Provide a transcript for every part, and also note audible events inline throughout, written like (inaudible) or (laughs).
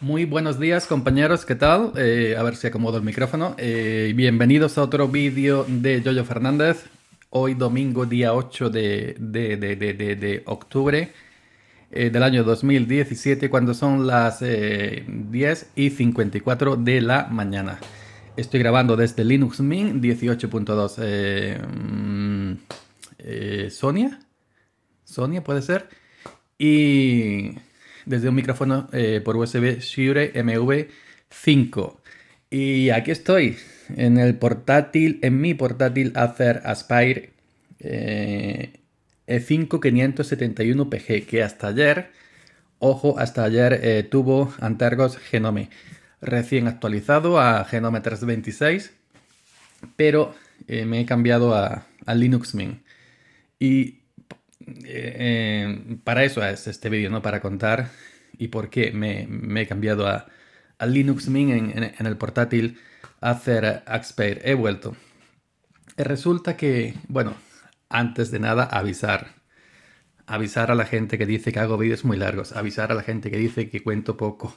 Muy buenos días compañeros, ¿qué tal? Eh, a ver si acomodo el micrófono. Eh, bienvenidos a otro vídeo de Yoyo Fernández. Hoy domingo día 8 de, octubre eh, del año 2017 cuando son las 10 y 54 de la mañana. Estoy grabando desde Linux Mint 18.2 mm, Sonia. Sonia puede ser. Y desde un micrófono eh, por USB Shure MV5. Y aquí estoy, en el portátil, en mi portátil Acer Aspire eh, e 5 pg que hasta ayer, ojo, hasta ayer eh, tuvo Antergos Genome, recién actualizado a Genome 326, pero me he cambiado a, a Linux Mint. Y eh, eh, para eso es este vídeo, ¿no? Para contar y por qué me, he cambiado a, Linux Mint en, el portátil a hacer Axpair. He vuelto. Eh, resulta que, bueno, antes de nada avisar. Avisar a la gente que dice que hago vídeos muy largos. Avisar a la gente que dice que cuento poco.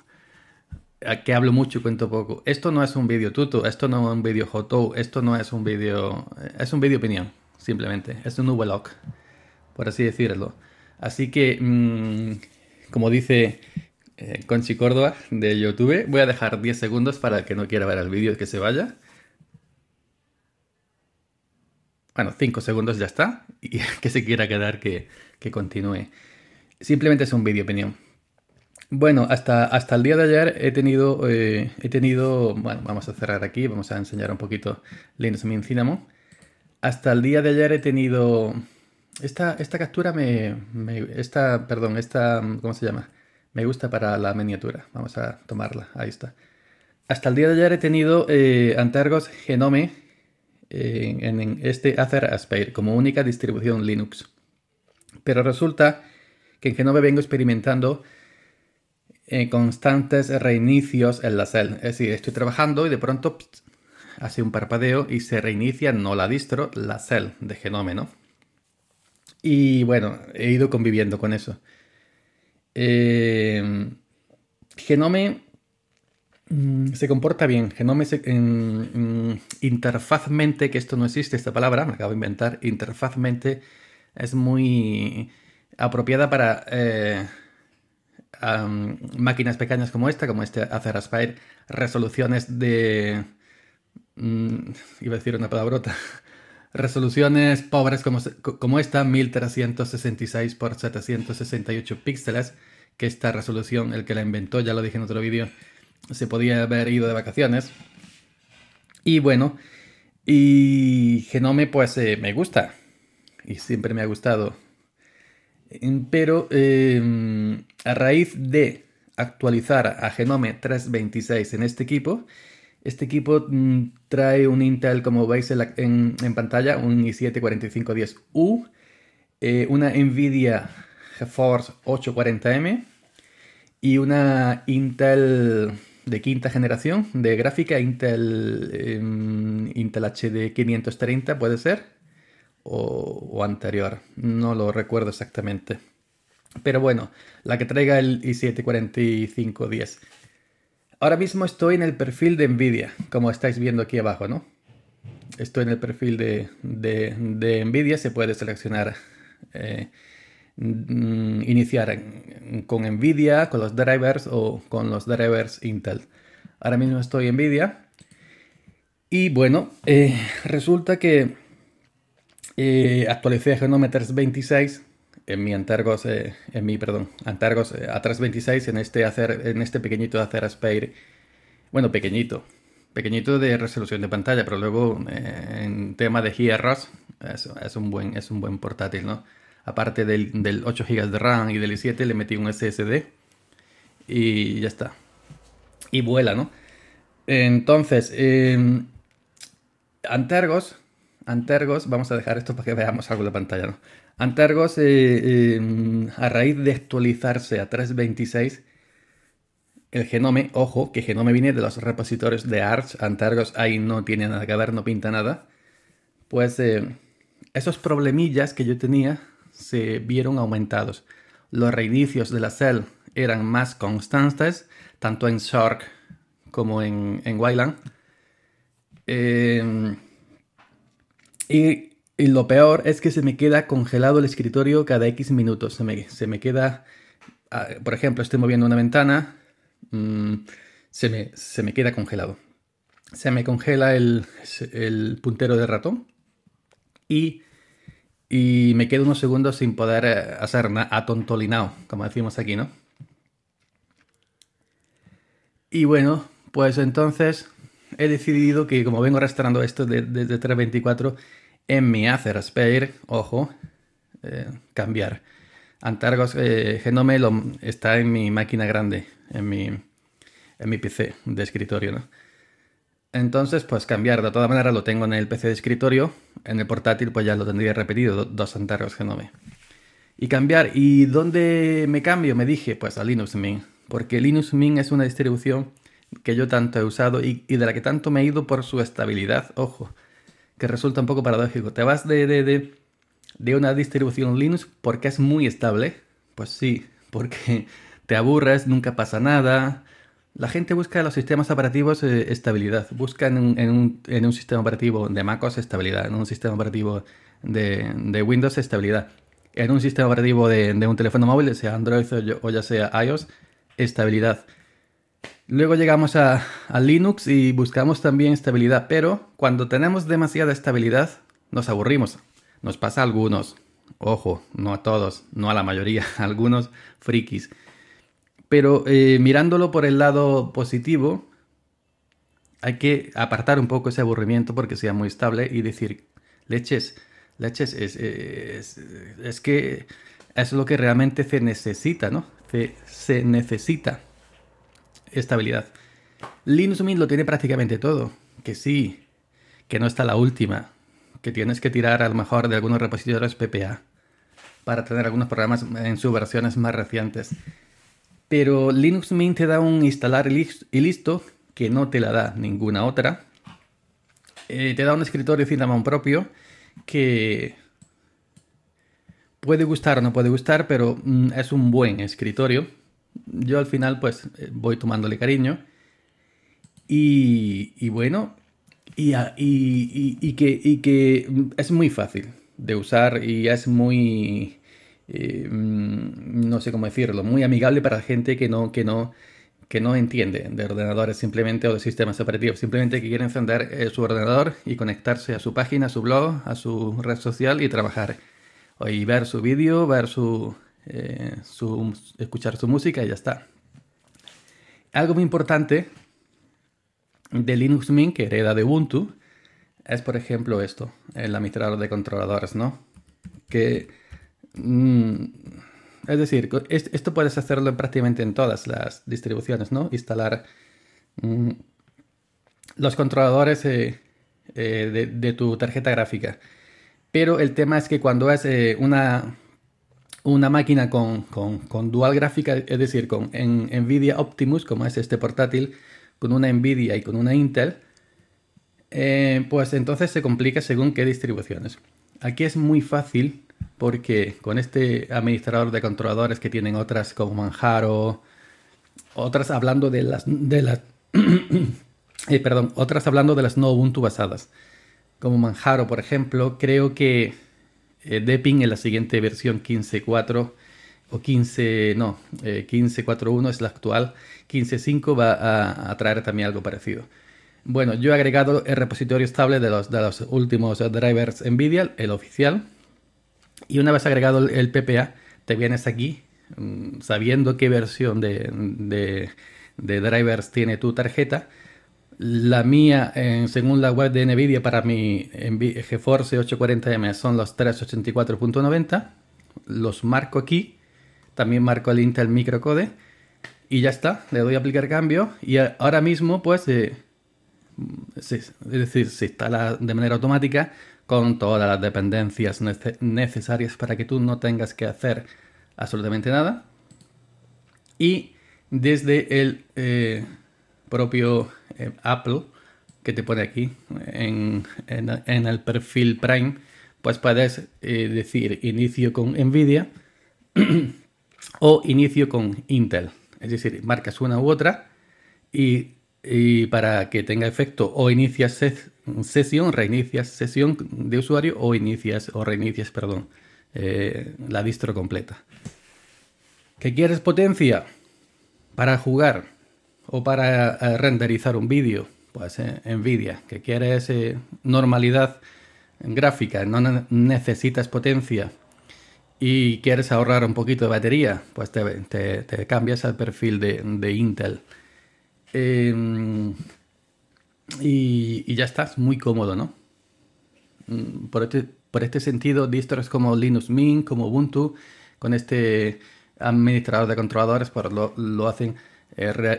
Que hablo mucho y cuento poco. Esto no es un vídeo tuto, esto no es un vídeo hotou, esto no es un vídeo... Es un vídeo opinión, simplemente. Es un nuevo por así decirlo. Así que, mm, como dice eh, Conchi Córdoba de YouTube, voy a dejar 10 segundos para el que no quiera ver el vídeo que se vaya. Bueno, 5 segundos ya está. Y (laughs) que se quiera quedar, que, que continúe. Simplemente es un vídeo opinión. Bueno, hasta, hasta el día de ayer he tenido, eh, he tenido, bueno, vamos a cerrar aquí, vamos a enseñar un poquito Linux Mint Cinnamon. Hasta el día de ayer he tenido esta, captura me, Esta, perdón, esta. ¿Cómo se llama? Me gusta para la miniatura. Vamos a tomarla. Ahí está. Hasta el día de ayer he tenido eh, Genome eh, en, este Acer Aspire como única distribución Linux. Pero resulta que en Genome vengo experimentando eh, constantes reinicios en la cell. Es decir, estoy trabajando y de pronto hace un parpadeo y se reinicia no la distro, la cell de Genome, ¿no? Y bueno, he ido conviviendo con eso. Eh, Genome mm, se comporta bien. Genome se, interfazmente, que esto no existe, esta palabra, me acabo de inventar, interfazmente es muy apropiada para eh, máquinas pequeñas como esta, como este Acer Aspire, resoluciones de... Mm, iba a decir una palabrota. Resoluciones pobres como, como esta, 1366 por 768 píxeles, que esta resolución, el que la inventó, ya lo dije en otro vídeo, se podía haber ido de vacaciones. Y bueno, y Genome pues eh, me gusta, y siempre me ha gustado. Mm, pero em, a raíz de actualizar a Genome 326 en este equipo, este equipo mm, trae un Intel, como veis en, pantalla, un i7-4510U, eh, una NVIDIA GeForce 840M y una Intel de quinta generación de gráfica, Intel, em, Intel HD 530 puede ser, o, anterior, no lo recuerdo exactamente. Pero bueno, la que traiga el i7-4510 Ahora mismo estoy en el perfil de Nvidia, como estáis viendo aquí abajo, ¿no? Estoy en el perfil de, de, Nvidia, se puede seleccionar, eh, mm, iniciar con Nvidia, con los drivers o con los drivers Intel. Ahora mismo estoy en Nvidia. Y bueno, eh, resulta que eh, actualicé a Genometers 26 en mi Antergos, eh, en mi, perdón, Antergos eh, A326, en este, hacer, en este pequeñito de hacer Aspire, bueno, pequeñito, pequeñito de resolución de pantalla, pero luego eh, en tema de hierros, es, es, un, buen, es un buen portátil, ¿no? Aparte del, 8 GB de RAM y del i7 le metí un SSD y ya está. Y vuela, ¿no? Entonces, em, Antergos, Antergos, vamos a dejar esto para que veamos algo de pantalla, ¿no? Antargos, eh, em, a raíz de actualizarse a 3.26, el genome, ojo, que genome viene de los repositorios de Arch, Antargos ahí no tiene nada que ver, no pinta nada, pues eh, esos problemillas que yo tenía se vieron aumentados. Los reinicios de la cell eran más constantes, tanto en Shark como en, en Wayland. Em, y y lo peor es que se me queda congelado el escritorio cada X minutos. Se me, queda, ah, por ejemplo, estoy moviendo una ventana, mm, se, me, queda congelado. Se me congela el, puntero de ratón y, me quedo unos segundos sin poder eh, hacer nada atontolinado, como decimos aquí, ¿no? Y bueno, pues entonces he decidido que como vengo arrastrando esto desde 324, en mi Spare, ojo, eh, cambiar. Antargos eh, Genome lo, está en mi máquina grande, en mi, en mi PC de escritorio, ¿no? Entonces, pues cambiar. De todas maneras, lo tengo en el PC de escritorio. En el portátil, pues ya lo tendría repetido, dos Antargos Genome. Y cambiar. ¿Y dónde me cambio? Me dije, pues a Linux Mint. Porque Linux Mint es una distribución que yo tanto he usado y de la que tanto me he ido por su estabilidad, ojo que resulta un poco paradójico. Te vas de, de, una distribución Linux porque es muy estable. Pues sí, porque (laughs) te aburres, nunca pasa nada. La gente busca en los sistemas operativos eh, estabilidad, Buscan en un, sistema operativo de MacOS estabilidad, en un sistema operativo de, Windows estabilidad, en un sistema operativo de, de, un teléfono móvil, sea Android o, ya sea iOS, estabilidad. Luego llegamos a, Linux y buscamos también estabilidad, pero cuando tenemos demasiada estabilidad nos aburrimos. Nos pasa a algunos, ojo, no a todos, no a la mayoría, (laughs) algunos frikis. Pero eh, mirándolo por el lado positivo, hay que apartar un poco ese aburrimiento porque sea muy estable y decir, leches, leches, es, que es lo que realmente se necesita, ¿no? se necesita estabilidad. Linux Mint lo tiene prácticamente todo. Que sí, que no está la última. Que tienes que tirar a lo mejor de algunos repositorios PPA para tener algunos programas en sus versiones más recientes. Pero Linux Mint te da un instalar y listo que no te la da ninguna otra. Eh, te da un escritorio Cinnamon propio que puede gustar o no puede gustar, pero mm, es un buen escritorio yo al final pues eh, voy tomándole cariño. Y, bueno, y, y, que, que es muy fácil de usar y es muy, eh, mm, no sé cómo decirlo, muy amigable para gente que no, que no, que no entiende de ordenadores simplemente o de sistemas operativos, simplemente que quiere encender eh, su ordenador y conectarse a su página, a su blog, a su red social y trabajar. Y ver su vídeo, ver su, eh, escuchar su música y ya está. Algo muy importante de Linux Mint que hereda de Ubuntu es, por ejemplo, esto, el administrador de controladores, ¿no? Que... Mm, es decir, esto puedes hacerlo prácticamente en todas las distribuciones, ¿no? Instalar mm, los controladores eh, eh, de, tu tarjeta gráfica. Pero el tema es que cuando es una, una máquina con, con, con, dual gráfica, es decir, con NVIDIA Optimus, como es este portátil, con una NVIDIA y con una Intel, eh, pues entonces se complica según qué distribuciones. Aquí es muy fácil porque con este administrador de controladores que tienen otras como Manjaro, otras hablando de las... De las (coughs) eh, perdón, otras hablando de las no Ubuntu basadas, como Manjaro, por ejemplo, creo que eh, Depping en la siguiente versión 15.4 o 15, no, 15.4.1 eh, es la actual, 15.5 va a, traer también algo parecido. Bueno, yo he agregado el repositorio estable de los, últimos drivers NVIDIA, el oficial, y una vez agregado el, PPA, te vienes aquí mm, sabiendo qué versión de, de drivers tiene tu tarjeta, la mía, en, según la web de NVIDIA, para mi GeForce 840M son los 384.90. Los marco aquí. También marco el Intel Microcode. Y ya está. Le doy a aplicar cambio. Y ahora mismo, pues, eh, es decir, se instala de manera automática con todas las dependencias necesarias para que tú no tengas que hacer absolutamente nada. Y desde el... Eh, propio eh, Apple, que te pone aquí en, el perfil Prime, pues puedes eh, decir inicio con Nvidia (clears throat) o inicio con Intel. Es decir, marcas una u otra y, para que tenga efecto o inicias sesión, reinicias sesión de usuario o inicias o reinicias, perdón, eh, la distro completa. ¿Qué quieres potencia para jugar? o para eh, renderizar un vídeo, pues eh, Nvidia, que quieres eh, normalidad gráfica, no necesitas potencia y quieres ahorrar un poquito de batería, pues te, cambias al perfil de, Intel. Em, y, ya estás muy cómodo, ¿no? Mm, por este, por este sentido, distros como Linux Mint, como Ubuntu, con este administrador de controladores, pues lo, lo hacen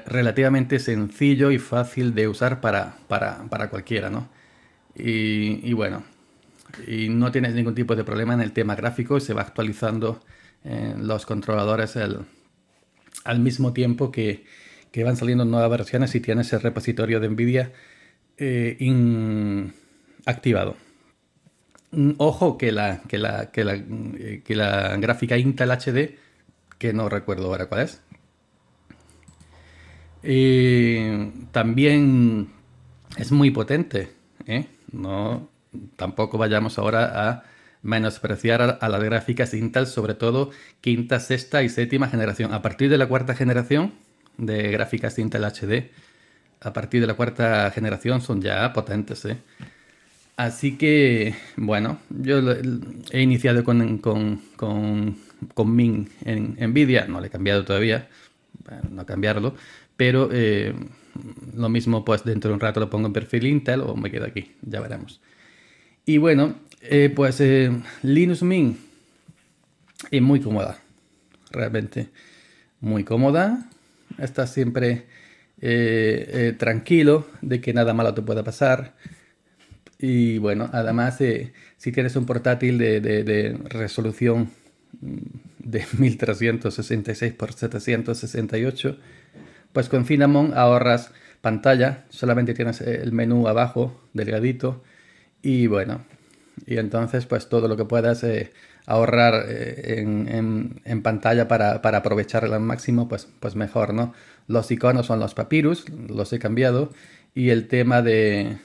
relativamente sencillo y fácil de usar para, cualquiera, ¿no? Y, bueno, y no tienes ningún tipo de problema en el tema gráfico, se va actualizando eh, los controladores al mismo tiempo que, van saliendo nuevas versiones y tienes el repositorio de NVIDIA eh, activado. Mm, ojo que la, que la, la, eh, que la gráfica Intel HD, que no recuerdo ahora cuál es, y también es muy potente. ¿eh? No, tampoco vayamos ahora a menospreciar a, las gráficas Intel, sobre todo quinta, sexta y séptima generación. A partir de la cuarta generación de gráficas Intel HD, a partir de la cuarta generación son ya potentes. ¿eh? Así que, bueno, yo he iniciado con, con, Min en Nvidia, no le he cambiado todavía, para no cambiarlo, pero eh, lo mismo pues dentro de un rato lo pongo en perfil Intel o me quedo aquí, ya veremos. Y bueno, eh, pues eh, Linux Mint es muy cómoda, realmente muy cómoda, está siempre tranquilo de que nada malo te pueda pasar. Y bueno, además, si tienes un portátil de, de resolución mm, de 1366 x 768, pues con Cinnamon ahorras pantalla, solamente tienes el menú abajo, delgadito, y bueno, y entonces pues todo lo que puedas eh, ahorrar eh, en, pantalla para, para aprovecharla al máximo, pues, pues mejor, ¿no? Los iconos son los papyrus, los he cambiado, y el tema de,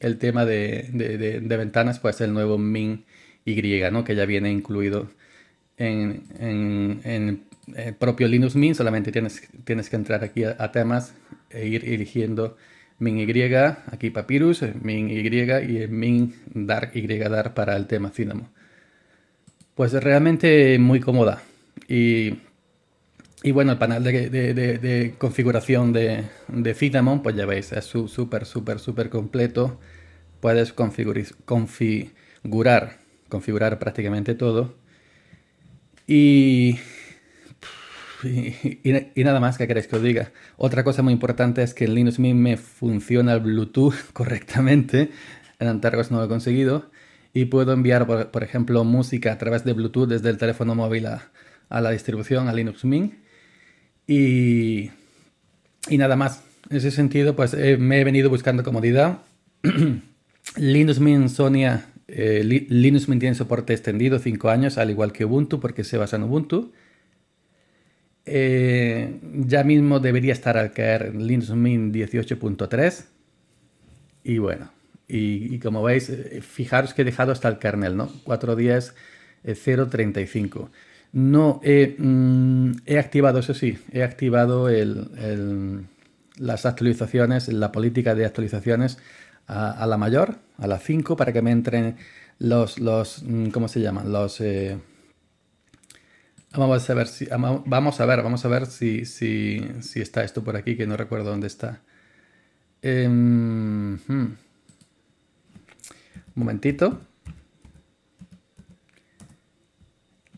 el tema de, ventanas, pues el nuevo Min Y, ¿no? Que ya viene incluido en, en, en eh, propio Linux Mint, solamente tienes, tienes que entrar aquí a, temas e ir eligiendo min y, aquí Papyrus, min y y min dar y dar para el tema Cinnamon. Pues es realmente muy cómoda. Y, y bueno, el panel de, de configuración de, Cinnamon, pues ya veis, es súper, súper, súper completo. Puedes configurar, configurar prácticamente todo. Y, (laughs) y, nada más que queréis que os diga. Otra cosa muy importante es que en Linux Mint me funciona el Bluetooth (laughs) correctamente. En Antargos no lo he conseguido. Y puedo enviar, por, ejemplo, música a través de Bluetooth desde el teléfono móvil a, la distribución, a Linux Mint. Y, nada más. En ese sentido, pues eh, me he venido buscando comodidad. (clears throat) Linux Mint Sonia, eh, Linux Mint tiene soporte extendido, 5 años, al igual que Ubuntu, porque se basa en Ubuntu. Eh, ya mismo debería estar al caer Linux Mint 18.3. Y bueno, y, como veis, eh, fijaros que he dejado hasta el kernel, ¿no? 035 eh, No mm, he, activado, eso sí, he activado las actualizaciones, la política de actualizaciones a, la mayor, a la 5, para que me entren los, los mm, ¿cómo se llaman? Los... Vamos a ver si vamos a ver, vamos a ver si, si está esto por aquí, que no recuerdo dónde está. Em, hmm. Un momentito.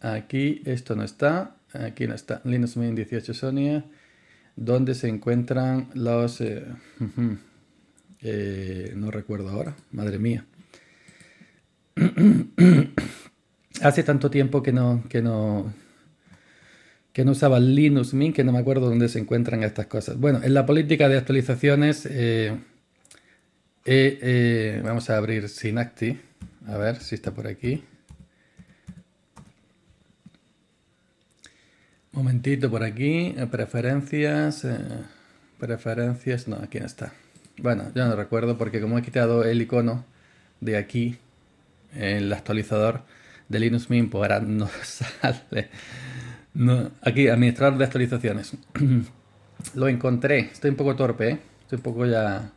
Aquí esto no está. Aquí no está. Linux Mint 18 Sonia. ¿Dónde se encuentran los... Eh, eh, no recuerdo ahora. Madre mía. (clears throat) Hace tanto tiempo que no, que no, que no usaba Linux Mint, que no me acuerdo dónde se encuentran estas cosas. Bueno, en la política de actualizaciones, eh, eh, eh, vamos a abrir Synacti, a ver si está por aquí. Momentito por aquí, preferencias, preferencias, no, aquí no está. Bueno, ya no recuerdo porque como he quitado el icono de aquí, el actualizador de Linux Mint, pues ahora no (laughs) sale aquí, administrar de actualizaciones. (clears throat) Lo encontré. Estoy un poco torpe, ¿eh? Estoy un poco ya...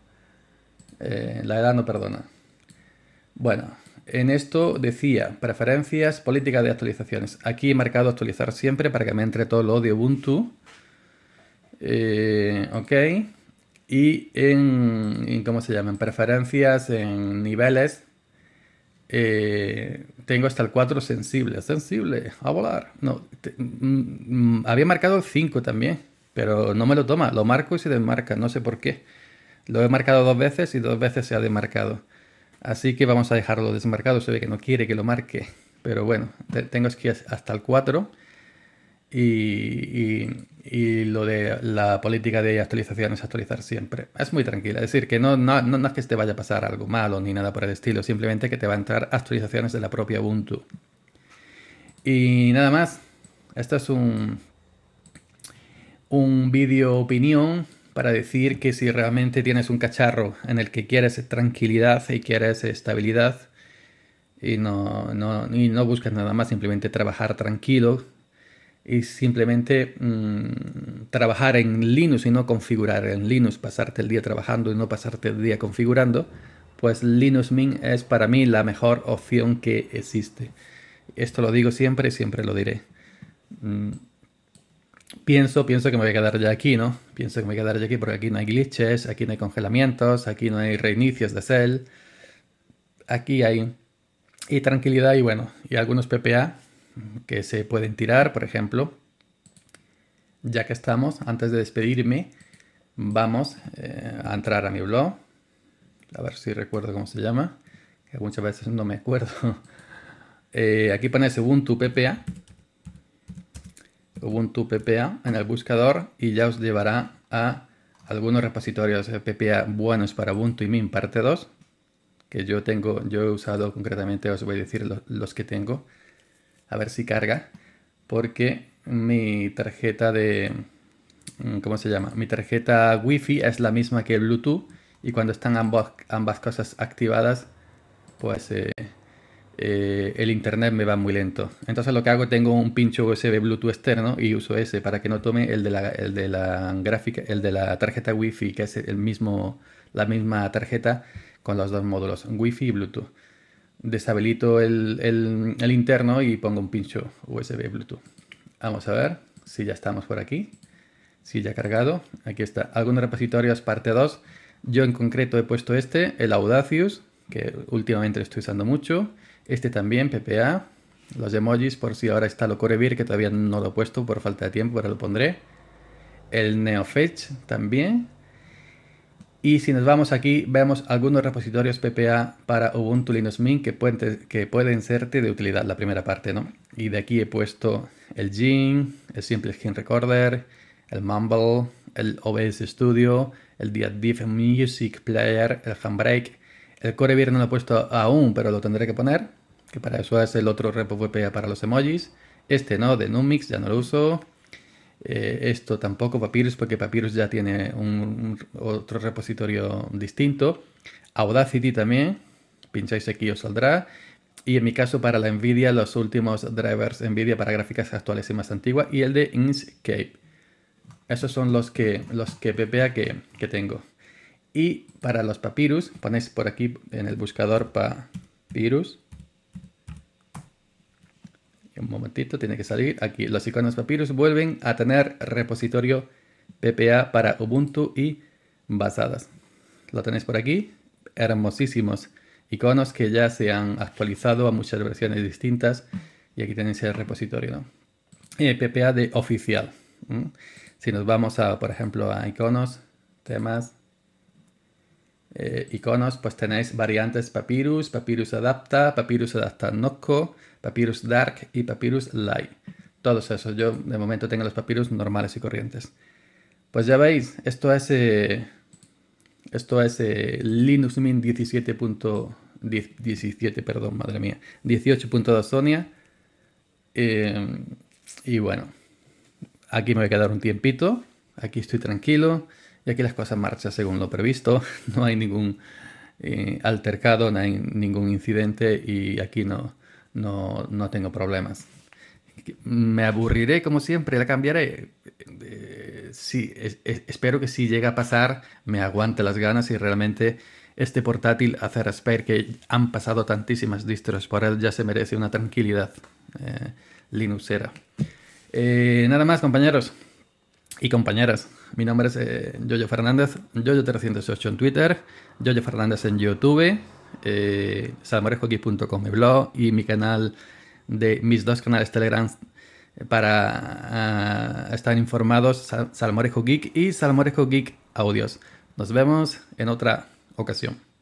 Eh, la edad no perdona. Bueno, en esto decía, preferencias, política de actualizaciones. Aquí he marcado actualizar siempre para que me entre todo lo de Ubuntu. Eh, ok. Y en, en, ¿cómo se llaman? Preferencias, en niveles, eh, tengo hasta el 4 sensible. Sensible, a volar. No, mm, había marcado el 5 también, pero no me lo toma. Lo marco y se desmarca, no sé por qué. Lo he marcado dos veces y dos veces se ha desmarcado. Así que vamos a dejarlo desmarcado. Se ve que no quiere que lo marque. Pero bueno, tengo aquí hasta el 4 y, lo de la política de actualización es actualizar siempre. Es muy tranquila, es decir, que no, no, es que te vaya a pasar algo malo ni nada por el estilo, simplemente que te va a entrar actualizaciones de la propia Ubuntu. Y nada más, Esto es un, un vídeo opinión para decir que si realmente tienes un cacharro en el que quieres tranquilidad y quieres estabilidad, y no, no, y no buscas nada más, simplemente trabajar tranquilo, y simplemente mm, trabajar en Linux y no configurar en Linux, pasarte el día trabajando y no pasarte el día configurando, pues Linux Mint es para mí la mejor opción que existe. Esto lo digo siempre y siempre lo diré. Mm, pienso, pienso que me voy a quedar ya aquí, ¿no? Pienso que me voy a quedar ya aquí porque aquí no hay glitches, aquí no hay congelamientos, aquí no hay reinicios de cell. Aquí hay y tranquilidad y bueno, y algunos PPA que se pueden tirar, por ejemplo. Ya que estamos, antes de despedirme, vamos eh, a entrar a mi blog. A ver si recuerdo cómo se llama, que muchas veces no me acuerdo. (laughs) Eh, aquí pone Ubuntu PPA. Ubuntu PPA en el buscador y ya os llevará a algunos repositorios PPA buenos para Ubuntu y MIM parte 2, que yo tengo, yo he usado concretamente, os voy a decir los que tengo a ver si carga, porque mi tarjeta de... Mm, ¿Cómo se llama? Mi tarjeta Wi-Fi es la misma que Bluetooth y cuando están ambas, ambas cosas activadas, pues eh, eh, el internet me va muy lento. Entonces lo que hago, tengo un pincho USB Bluetooth externo y uso ese para que no tome el de la, gráfica, el de la tarjeta Wi-Fi, que es el mismo, la misma tarjeta con los dos módulos, Wi-Fi y Bluetooth deshabilito el, el, interno y pongo un pincho USB Bluetooth. Vamos a ver si ya estamos por aquí. si ya cargado. Aquí está. Algunos repositorios parte 2. Yo en concreto he puesto este, el Audacious, que últimamente lo estoy usando mucho. Este también, PPA. Los emojis, por si ahora está lo Corevir, que todavía no lo he puesto por falta de tiempo, pero lo pondré. El NeoFetch también. Y si nos vamos aquí, vemos algunos repositorios PPA para Ubuntu Linux Mint que pueden, que pueden serte de utilidad la primera parte, ¿no? Y de aquí he puesto el Gin, el Simple Skin Recorder, el Mumble, el OBS Studio, el Diadiff Music Player, el Handbrake. El Corevir no lo he puesto aún, pero lo tendré que poner, que para eso es el otro repo PPA para los emojis. Este no, de Numix, ya no lo uso. Eh, esto tampoco Papyrus porque Papyrus ya tiene un, otro repositorio distinto. Audacity también, pincháis aquí os saldrá. Y en mi caso para la NVIDIA los últimos drivers NVIDIA para gráficas actuales y más antiguas y el de Inkscape. Esos son los que, los que PPA que, que tengo. Y para los Papyrus, ponéis por aquí en el buscador Papyrus un momentito, tiene que salir. Aquí los iconos Papyrus vuelven a tener repositorio PPA para Ubuntu y basadas. Lo tenéis por aquí. Hermosísimos iconos que ya se han actualizado a muchas versiones distintas. Y aquí tenéis el repositorio, el PPA de oficial. Si nos vamos a, por ejemplo, a iconos, temas, eh, iconos, pues tenéis variantes Papyrus, Papyrus Adapta, Papyrus Adapta Noco, Papyrus Dark y Papyrus Light. Todos esos. Yo de momento tengo los Papyrus normales y corrientes. Pues ya veis, esto es, eh, esto es eh, Linux Mint 17.17, perdón, madre mía, 18.2 Sonia. y bueno, aquí me voy a quedar un tiempito. Aquí estoy tranquilo. Y aquí las cosas marchan según lo previsto, (laughs) no hay ningún eh, altercado, no hay ningún incidente y aquí no, no, tengo problemas. Me aburriré como siempre, la cambiaré. Eh, espero que si llega a pasar me aguante las ganas y realmente este portátil hace respirar que han pasado tantísimas distros por él ya se merece una tranquilidad eh, linuxera. nada más compañeros y compañeras. Mi nombre es Jojo eh, Yoyo Fernández, Yoyo308 en Twitter, Jojo Fernández en YouTube, eh, salmorejogeek.com mi blog y mi canal de mis dos canales Telegram eh, para ah, estar informados, Salmorejogeek y Salmorejo Audios. Nos vemos en otra ocasión.